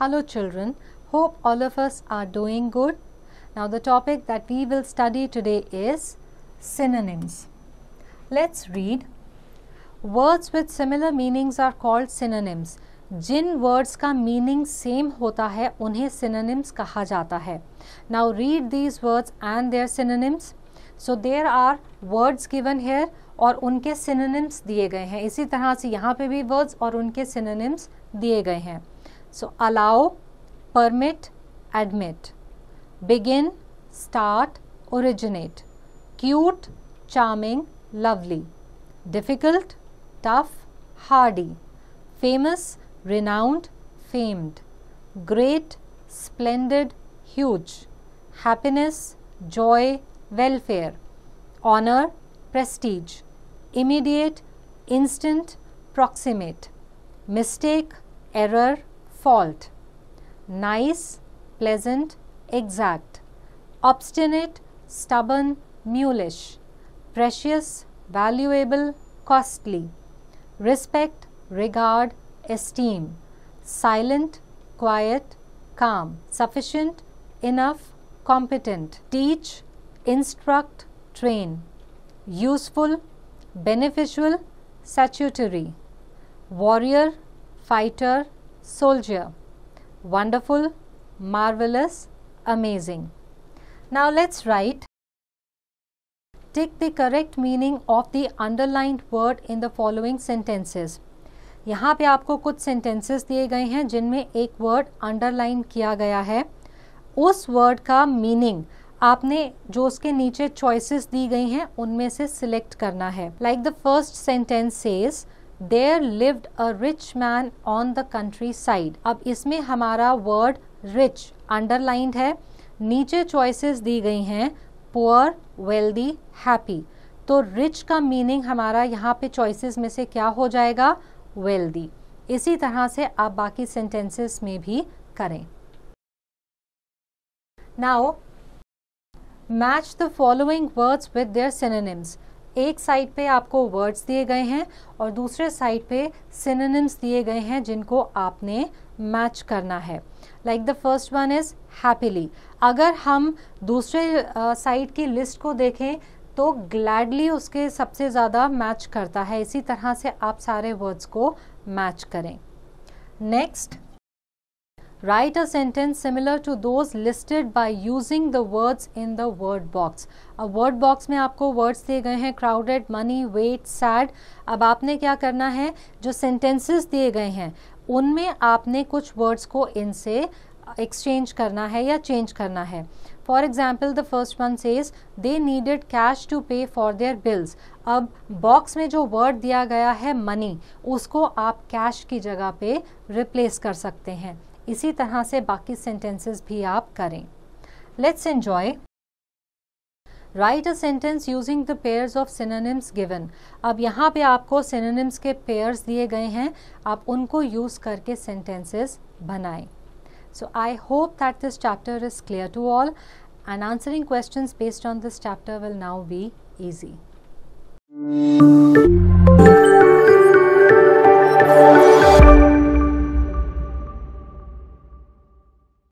Hello children, hope all of us are doing good. Now the topic that we will study today is synonyms. Let's read. Words with similar meanings are called synonyms. jin words ka meaning same hota hai unhe synonyms kaha jata hai now read these words and their synonyms so there are words given here और उनके synonyms दिए गए हैं इसी तरह से यहाँ पे भी वर्ड्स और उनके सिनोनिम्स दिए गए हैं So, allow, permit, admit, begin, start, originate, cute, charming, lovely, difficult, tough, hardy, famous, renowned, famed, great, splendid, huge, happiness, joy, welfare, honor, prestige, immediate, instant, proximate, mistake, error, fault. Nice, pleasant, exact. Obstinate, stubborn, mulish. Precious, valuable, costly. Respect, regard, esteem. Silent, quiet, calm. Sufficient, enough, competent. Teach, instruct, train. Useful, beneficial, statutory. Warrior, fighter, soldier. Wonderful, marvelous, amazing. Now let's write. Take the correct meaning of the underlined word in the following sentences. यहाँ पे आपको कुछ sentences दिए गए हैं जिनमें एक word underline किया गया है उस वर्ड का मीनिंग आपने जो उसके नीचे चॉइसेस दी गई हैं उनमें से सिलेक्ट करना है like the first sentence says there lived a rich man on the countryside अब इसमें हमारा वर्ड रिच अंडरलाइंड है नीचे चॉइसेस दी गई हैं पुअर वेल्दी हैप्पी तो रिच का मीनिंग हमारा यहाँ पे चॉइसेस में से क्या हो जाएगा वेल्दी इसी तरह से आप बाकी सेंटेंसेस में भी करें now match the following words with their synonyms एक साइड पे आपको वर्ड्स दिए गए हैं और दूसरे साइड पे सिनोनिम्स दिए गए हैं जिनको आपने मैच करना है like the first one is happily अगर हम दूसरे साइड uh, की लिस्ट को देखें तो ग्लैडली उसके सबसे ज़्यादा मैच करता है इसी तरह से आप सारे वर्ड्स को मैच करें next write a sentence similar to those listed by using the words in the word box अब वर्ड बॉक्स में आपको वर्ड्स दिए गए हैं क्राउडेड मनी वेट सैड अब आपने क्या करना है जो सेंटेंसेस दिए गए हैं उनमें आपने कुछ वर्ड्स को इनसे एक्सचेंज करना है या चेंज करना है for example the first one is they needed cash to pay for their bills अब बॉक्स में जो वर्ड दिया गया है मनी उसको आप कैश की जगह पे रिप्लेस कर सकते हैं इसी तरह से बाकी सेंटेंसेस भी आप करें let's enjoy write a sentence using the pairs of synonyms given अब यहाँ पे आपको सिनोनिम्स के पेयर्स दिए गए हैं आप उनको यूज़ करके सेंटेंसेस बनाएं so I hope that this chapter is clear to all and answering question based on this chapter will now be easy.